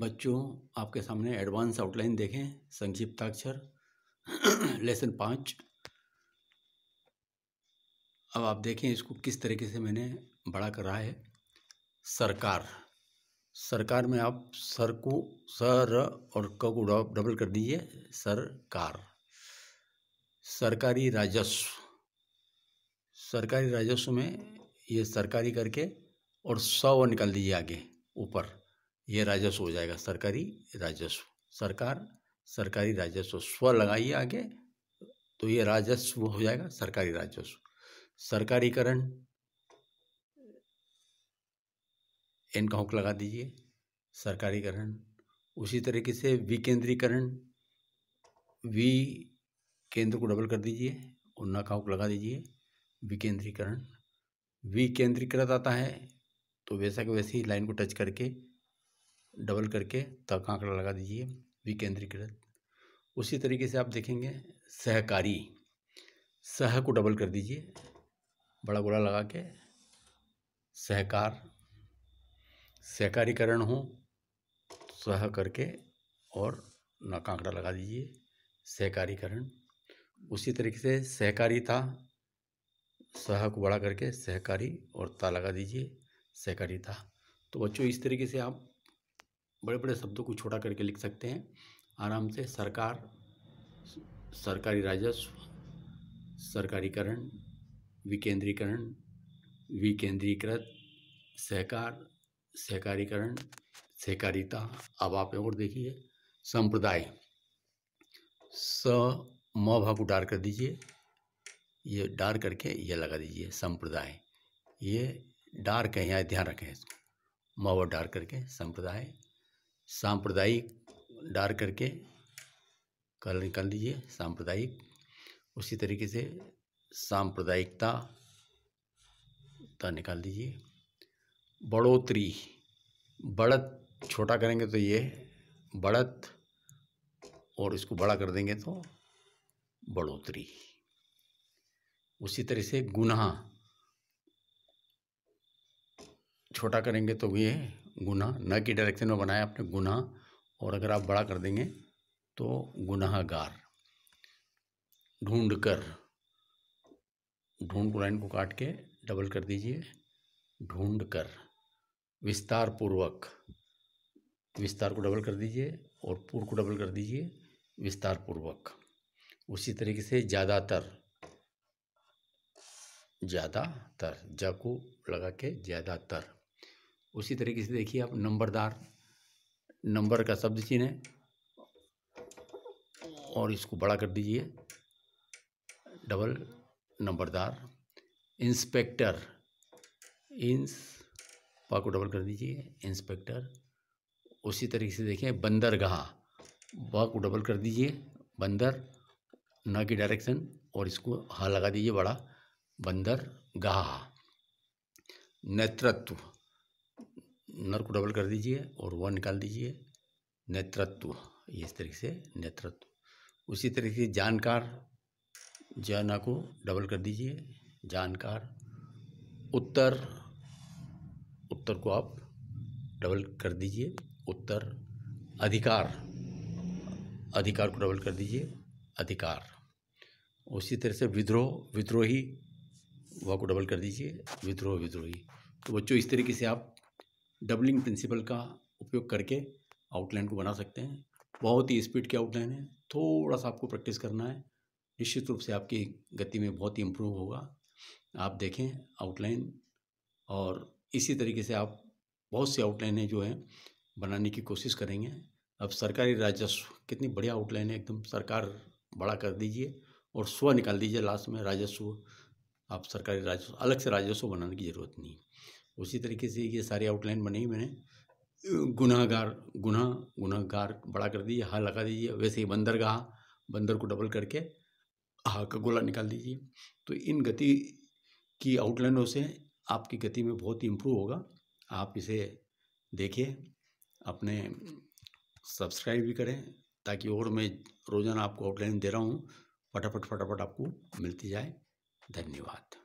बच्चों आपके सामने एडवांस आउटलाइन देखें संक्षिप्ताक्षर लेसन पाँच अब आप देखें इसको किस तरीके से मैंने बड़ा करा है सरकार सरकार में आप सर को सर और क को डबल कर दीजिए सरकार सरकारी राजस्व सरकारी राजस्व में ये सरकारी करके और सौ निकाल दीजिए आगे ऊपर ये राजस्व हो जाएगा सरकारी राजस्व सरकार सरकारी राजस्व स्व लगाइए आगे तो ये राजस्व हो जाएगा सरकारी राजस्व सरकारीकरण इनका हुक लगा दीजिए सरकारीकरण उसी तरीके से विकेंद्रीकरण वी केंद्र को डबल कर दीजिए उन्ना का हुक लगा दीजिए विकेंद्रीकरण विकेंद्रीकृत आता है तो वैसा के वैसे ही लाइन को टच करके डबल करके तक तो आंकड़ा लगा दीजिए विकेंद्रीकृत उसी तरीके से आप देखेंगे सहकारी सह को डबल कर दीजिए बड़ा बड़ा लगा के सहकार सहकारीकरण हो सह करके और नाक आंकड़ा लगा दीजिए सहकारीकरण उसी तरीके से सहकारिता सह को बड़ा करके सहकारी और ता लगा दीजिए सहकारिता तो बच्चों इस तरीके से आप बड़े बड़े शब्दों को छोटा करके लिख सकते हैं आराम से सरकार सरकारी राजस्व सरकारीकरण विकेंद्रीकरण विकेंद्रीकृत सहकार सहकारीकरण सहकारिता अब आप और देखिए संप्रदाय स म भाव को डार कर दीजिए ये डार करके ये लगा दीजिए संप्रदाय ये डार कहें यहाँ ध्यान रखें इसको म व डार करके संप्रदाय सांप्रदायिक डार करके कलर निकाल लीजिए सांप्रदायिक उसी तरीके से सांप्रदायिकता ता निकाल दीजिए बढ़ोतरी बढ़त छोटा करेंगे तो ये बढ़त और इसको बड़ा कर देंगे तो बढ़ोतरी उसी तरह से गुनाह छोटा करेंगे तो ये गुना न की डायरेक्शन में बनाया आपने गुना और अगर आप बड़ा कर देंगे तो गुनाहगार ढूंढ कर ढूंढ को लाइन को काट के डबल कर दीजिए ढूंढ कर विस्तार पूर्वक विस्तार को डबल कर दीजिए और पूर्व को डबल कर दीजिए विस्तार पूर्वक उसी तरीके से ज़्यादातर ज़्यादातर जा को लगा के ज़्यादातर उसी तरीके से देखिए आप नंबरदार नंबर का शब्द चिन्ह है और इसको बड़ा कर दीजिए डबल नंबरदार इंस्पेक्टर इंस तो पा को डबल कर दीजिए इंस्पेक्टर उसी तरीके से देखिए बंदरगाह ब तो को डबल कर दीजिए बंदर न की डायरेक्शन और इसको हा लगा दीजिए बड़ा बंदर गाह नेतृत्व नर को डबल कर दीजिए और वह निकाल दीजिए नेतृत्व इस तरीके से नेतृत्व उसी तरीके से जानकार जाना को डबल कर दीजिए जानकार उत्तर उत्तर को आप डबल कर दीजिए उत्तर अधिकार अधिकार को डबल कर दीजिए अधिकार उसी तरह से विद्रोह विद्रोही वह को डबल कर दीजिए विद्रोह विद्रोही तो बच्चों इस तरीके से आप डबलिंग प्रिंसिपल का उपयोग करके आउटलाइन को बना सकते हैं बहुत ही स्पीड के आउटलाइन है थोड़ा सा आपको प्रैक्टिस करना है निश्चित रूप से आपकी गति में बहुत ही इम्प्रूव होगा आप देखें आउटलाइन और इसी तरीके से आप बहुत सी आउटलाइनें जो हैं बनाने की कोशिश करेंगे अब सरकारी राजस्व कितनी बढ़िया आउटलाइन है एकदम सरकार बड़ा कर दीजिए और स्व निकाल दीजिए लास्ट में राजस्व आप सरकारी राजस्व अलग से राजस्व बनाने की ज़रूरत नहीं है उसी तरीके से ये सारी आउटलाइन बनी मैंने गुनाहगार गुना गुनाहगार बड़ा कर दीजिए हा लगा दीजिए वैसे ही बंदर का बंदर को डबल करके हा का गोला निकाल दीजिए तो इन गति की आउटलाइनों से आपकी गति में बहुत इम्प्रूव होगा आप इसे देखिए अपने सब्सक्राइब भी करें ताकि और मैं रोज़ाना आपको आउटलाइन दे रहा हूँ फटाफट फटाफट आपको मिलती जाए धन्यवाद